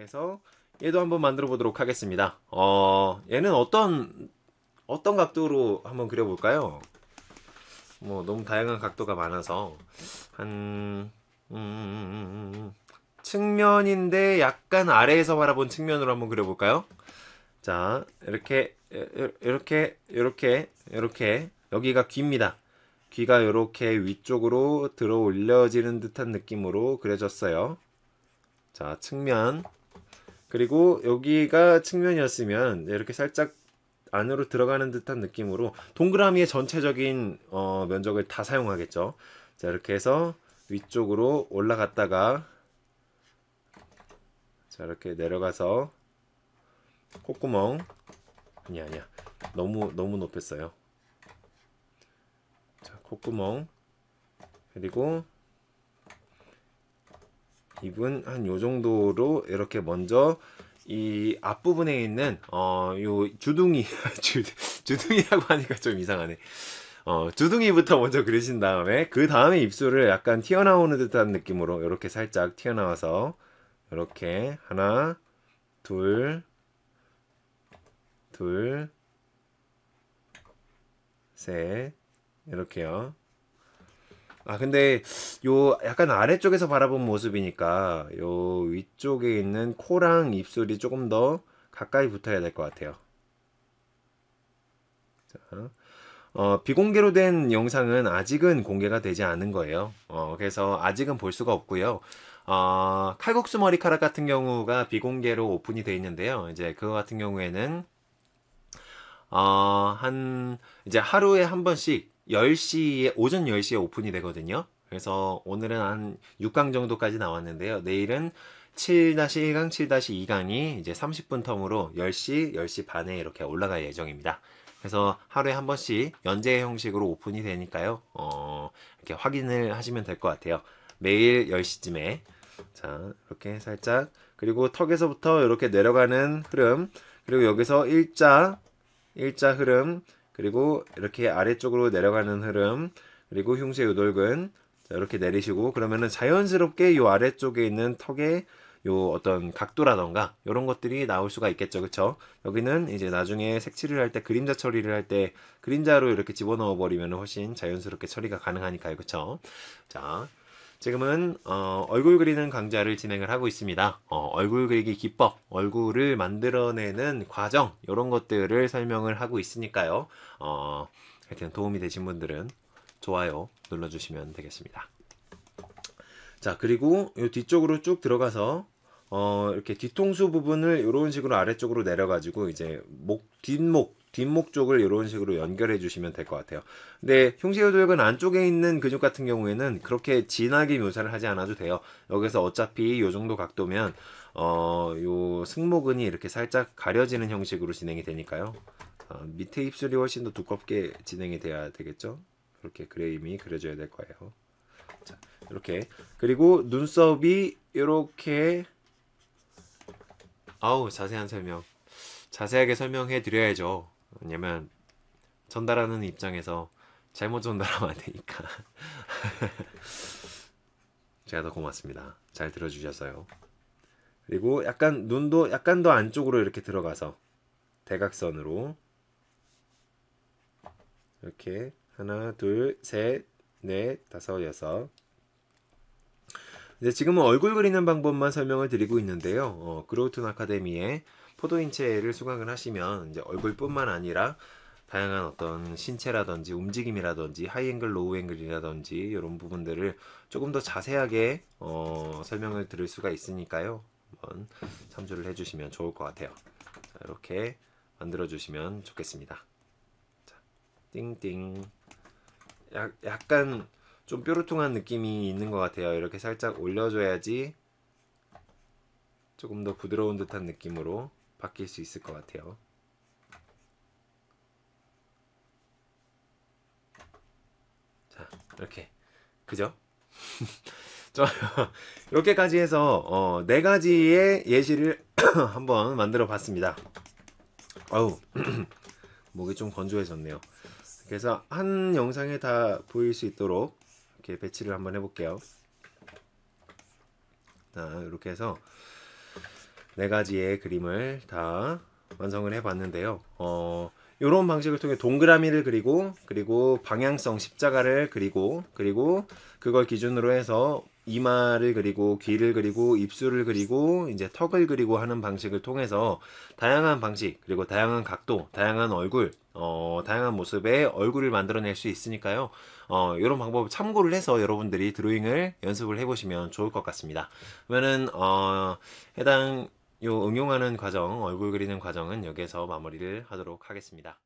그래서 얘도 한번 만들어 보도록 하겠습니다. 어, 얘는 어떤 어떤 각도로 한번 그려볼까요? 뭐 너무 다양한 각도가 많아서 한 음, 측면인데 약간 아래에서 바라본 측면으로 한번 그려볼까요? 자 이렇게 이렇게 이렇게 이렇게 여기가 귀입니다. 귀가 이렇게 위쪽으로 들어 올려지는 듯한 느낌으로 그려졌어요. 자 측면 그리고 여기가 측면이었으면 이렇게 살짝 안으로 들어가는 듯한 느낌으로 동그라미의 전체적인 어, 면적을 다 사용하겠죠. 자 이렇게 해서 위쪽으로 올라갔다가 자 이렇게 내려가서 콧구멍 아니 야 아니야 너무 너무 높였어요. 자 콧구멍 그리고 이분 한요 정도로 이렇게 먼저 이 앞부분에 있는 어 요 주둥이 주, 주둥이라고 하니까 좀 이상하네 어 주둥이부터 먼저 그리신 다음에 그 다음에 입술을 약간 튀어나오는 듯한 느낌으로 이렇게 살짝 튀어나와서 이렇게 하나 둘 둘 셋 이렇게요 아 근데 요 약간 아래쪽에서 바라본 모습이니까 요 위쪽에 있는 코랑 입술이 조금 더 가까이 붙어야 될 것 같아요. 자, 어, 비공개로 된 영상은 아직은 공개가 되지 않은 거예요. 어, 그래서 아직은 볼 수가 없고요. 어, 칼국수 머리카락 같은 경우가 비공개로 오픈이 되어 있는데요. 이제 그거 같은 경우에는 어, 한 이제 하루에 한 번씩 10시에 오전 10시에 오픈이 되거든요. 그래서 오늘은 한 6강 정도까지 나왔는데요. 내일은 7-1강, 7-2강이 이제 30분 텀으로 10시, 10시 반에 이렇게 올라갈 예정입니다. 그래서 하루에 한 번씩 연재 형식으로 오픈이 되니까요. 어, 이렇게 확인을 하시면 될 것 같아요. 매일 10시쯤에. 자, 이렇게 살짝. 그리고 턱에서부터 이렇게 내려가는 흐름. 그리고 여기서 일자, 일자 흐름. 그리고 이렇게 아래쪽으로 내려가는 흐름 그리고 흉쇄 요돌근 이렇게 내리시고 그러면은 자연스럽게 요 아래쪽에 있는 턱에 요 어떤 각도라던가 이런 것들이 나올 수가 있겠죠 그쵸 여기는 이제 나중에 색칠을 할 때 그림자 처리를 할 때 그림자로 이렇게 집어넣어 버리면 훨씬 자연스럽게 처리가 가능하니까요 그쵸 자 지금은 어, 얼굴 그리는 강좌를 진행을 하고 있습니다. 어, 얼굴 그리기 기법, 얼굴을 만들어내는 과정 이런 것들을 설명을 하고 있으니까요. 어, 하여튼 도움이 되신 분들은 좋아요 눌러주시면 되겠습니다. 자 그리고 이 뒤쪽으로 쭉 들어가서 어, 이렇게 뒤통수 부분을 이런 식으로 아래쪽으로 내려가지고 이제 목 뒷목 뒷목 쪽을 이런 식으로 연결해 주시면 될 것 같아요. 근데 흉쇄도골은 안쪽에 있는 근육 같은 경우에는 그렇게 진하게 묘사를 하지 않아도 돼요. 여기서 어차피 이 정도 각도면 어, 요 승모근이 이렇게 살짝 가려지는 형식으로 진행이 되니까요. 어, 밑에 입술이 훨씬 더 두껍게 진행이 돼야 되겠죠. 이렇게 그레임이 그려져야 될 거예요. 자, 이렇게 그리고 눈썹이 이렇게 아우 자세한 설명 자세하게 설명해 드려야죠. 왜냐면 전달하는 입장에서 잘못 전달하면 안 되니까 제가 더 고맙습니다. 잘 들어주셔서요. 그리고 약간 눈도 약간 더 안쪽으로 이렇게 들어가서 대각선으로 이렇게 하나 둘셋넷 다섯 여섯 이 지금은 얼굴 그리는 방법만 설명을 드리고 있는데요. 어, 그로우툰 아카데미에 포도인체를 수강을 하시면 이제 얼굴뿐만 아니라 다양한 어떤 신체라든지 움직임이라든지 하이앵글 로우앵글이라든지 이런 부분들을 조금 더 자세하게 어, 설명을 들을 수가 있으니까요. 한번 참조를 해주시면 좋을 것 같아요. 자, 이렇게 만들어 주시면 좋겠습니다. 자, 띵띵. 약, 약간 좀 뾰루퉁한 느낌이 있는 것 같아요. 이렇게 살짝 올려줘야지 조금 더 부드러운 듯한 느낌으로 바뀔 수 있을 것 같아요. 자, 이렇게. 그죠? 이렇게까지 해서 어, 네 가지의 예시를 한번 만들어 봤습니다. 아우 목이 좀 건조해졌네요. 그래서 한 영상에 다 보일 수 있도록 이렇게 배치를 한번 해볼게요. 자, 이렇게 해서 네 가지의 그림을 다 완성을 해봤는데요. 어, 이런 방식을 통해 동그라미를 그리고 그리고 방향성 십자가를 그리고 그리고 그걸 기준으로 해서 이마를 그리고 귀를 그리고 입술을 그리고 이제 턱을 그리고 하는 방식을 통해서 다양한 방식 그리고 다양한 각도 다양한 얼굴 어, 다양한 모습의 얼굴을 만들어낼 수 있으니까요 어, 이런 방법 을 참고를 해서 여러분들이 드로잉을 연습을 해보시면 좋을 것 같습니다 그러면은 어, 해당 요 응용하는 과정 얼굴 그리는 과정은 여기에서 마무리를 하도록 하겠습니다